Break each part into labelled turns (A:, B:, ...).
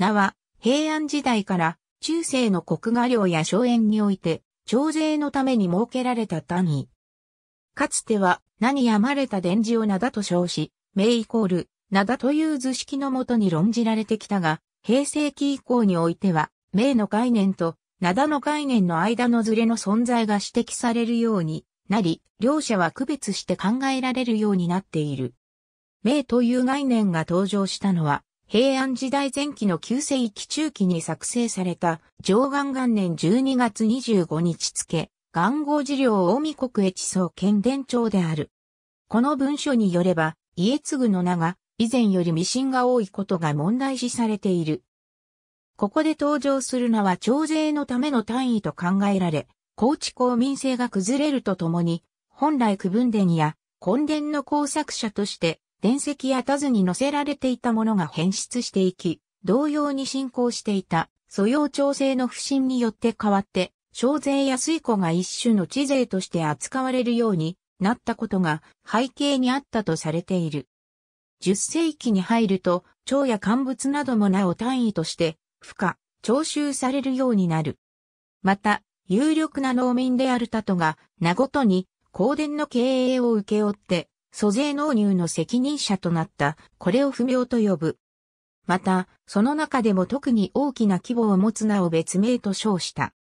A: 名は、平安時代から中世の国画領や荘園において、徴税のために設けられた単位。かつては、名に読まれた伝授を名だと称し、名イコール、名だという図式のもとに論じられてきたが、平成期以降においては、名の概念と灘の概念の間のズレの存在が指摘されるようになり、両者は区別して考えられるようになっている。名という概念が登場したのは、平安時代前期の旧世紀中期に作成された、上元元年12月25日付、元号事業大見国越総県伝庁である。この文書によれば、家継の名が、以前より未信が多いことが問題視されている。ここで登場する名は徴税のための単位と考えられ、高知公民性が崩れるとともに、本来区分殿や、根伝の工作者として、伝石やたずに載せられていたものが変質していき、同様に進行していた素養調整の不振によって変わって、小税や水庫が一種の地税として扱われるようになったことが背景にあったとされている。10世紀に入ると、蝶や乾物などもなお単位として、負荷、徴収されるようになる。また、有力な農民であるタトが、名ごとに、公電の経営を受け負って、租税納入の責任者となった、これを不明と呼ぶ。また、その中でも特に大きな規模を持つ名を別名と称した。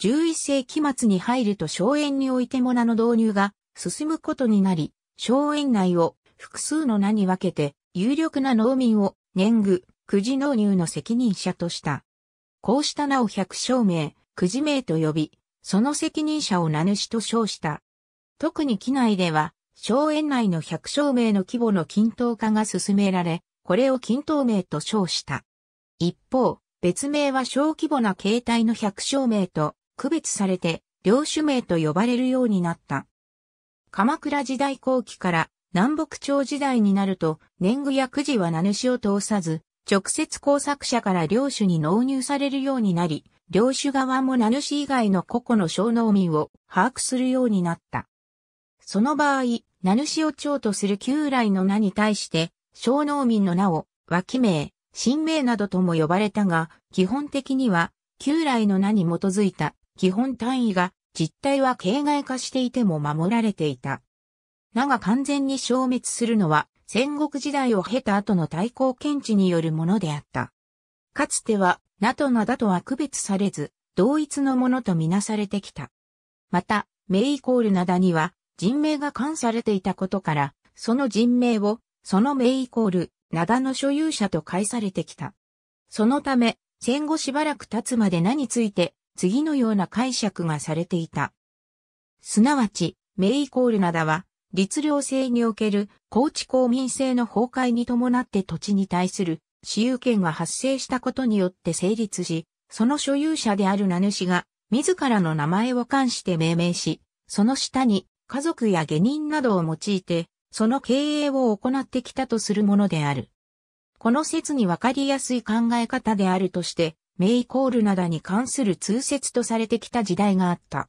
A: 11世紀末に入ると荘園においても名の導入が進むことになり、荘園内を複数の名に分けて、有力な農民を年貢、くじ納入の責任者とした。こうした名を百姓名、くじ名と呼び、その責任者を名主と称した。特に機内では、荘園内の百姓名の規模の均等化が進められ、これを均等名と称した。一方、別名は小規模な形態の百姓名と区別されて、領主名と呼ばれるようになった。鎌倉時代後期から南北朝時代になると、年貢やくじは名主を通さず、直接工作者から領主に納入されるようになり、領主側も名主以外の個々の小農民を把握するようになった。その場合、名主を長とする旧来の名に対して、小農民の名を、脇名、新名などとも呼ばれたが、基本的には、旧来の名に基づいた基本単位が、実態は形骸化していても守られていた。名が完全に消滅するのは、戦国時代を経た後の対抗検知によるものであった。かつては、名と名だとは区別されず、同一のものとみなされてきた。また、名イコール名だには、人名が冠されていたことから、その人名を、その名イコール、灘の所有者と返されてきた。そのため、戦後しばらく経つまで名について、次のような解釈がされていた。すなわち、名イコール灘は、律令制における高知公民制の崩壊に伴って土地に対する私有権が発生したことによって成立し、その所有者である名主が自らの名前を冠して命名し、その下に家族や下人などを用いて、その経営を行ってきたとするものである。この説にわかりやすい考え方であるとして、名イコールなどに関する通説とされてきた時代があった。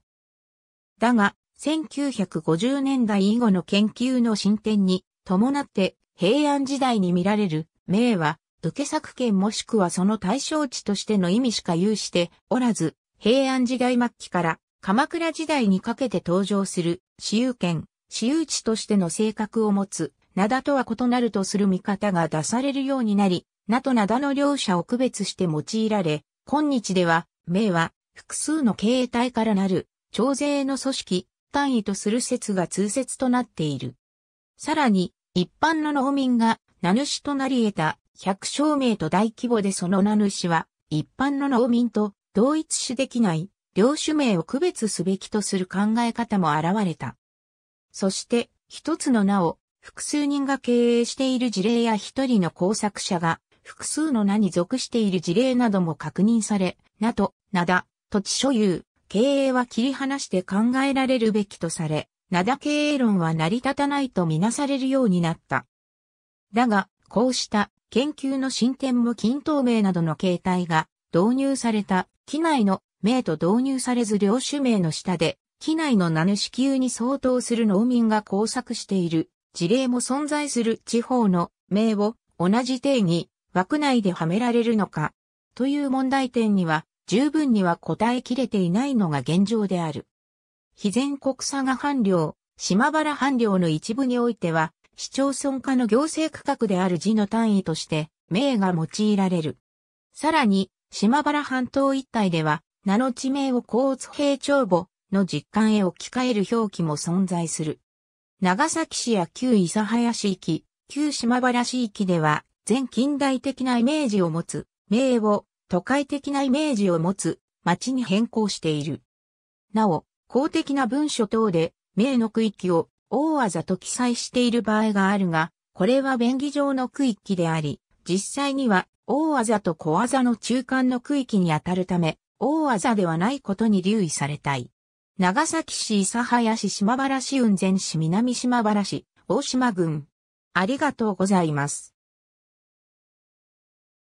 A: だが、1950年代以後の研究の進展に伴って平安時代に見られる名は受け作権もしくはその対象地としての意味しか有しておらず、平安時代末期から鎌倉時代にかけて登場する私有権、私有地としての性格を持つ、灘とは異なるとする見方が出されるようになり、名と灘の両者を区別して用いられ、今日では、名は複数の経営体からなる、徴税の組織、単位とする説が通説となっている。さらに、一般の農民が名主となり得た百姓名と大規模でその名主は一般の農民と同一視できない両種名を区別すべきとする考え方も現れた。そして、一つの名を複数人が経営している事例や一人の工作者が複数の名に属している事例なども確認され、名と、名だ、土地所有、経営は切り離して考えられるべきとされ、名だ経営論は成り立たないとみなされるようになった。だが、こうした研究の進展も均等名などの形態が導入された機内の名と導入されず領主名の下で、機内の名主級に相当する農民が工作している事例も存在する地方の名を同じ定義、枠内ではめられるのか、という問題点には十分には答えきれていないのが現状である。非全国佐賀藩領、島原藩領の一部においては、市町村下の行政区画である字の単位として、名が用いられる。さらに、島原半島一帯では、名の地名を交通平帳簿の実感へ置き換える表記も存在する。長崎市や旧諫早市域、旧島原市域では、全近代的なイメージを持つ、名を都会的なイメージを持つ町に変更している。なお、公的な文書等で、名の区域を大技と記載している場合があるが、これは便宜上の区域であり、実際には大技と小技の中間の区域にあたるため、大技ではないことに留意されたい。長崎市諫早市島原市雲仙市南島原市大島郡。ありがとうございます。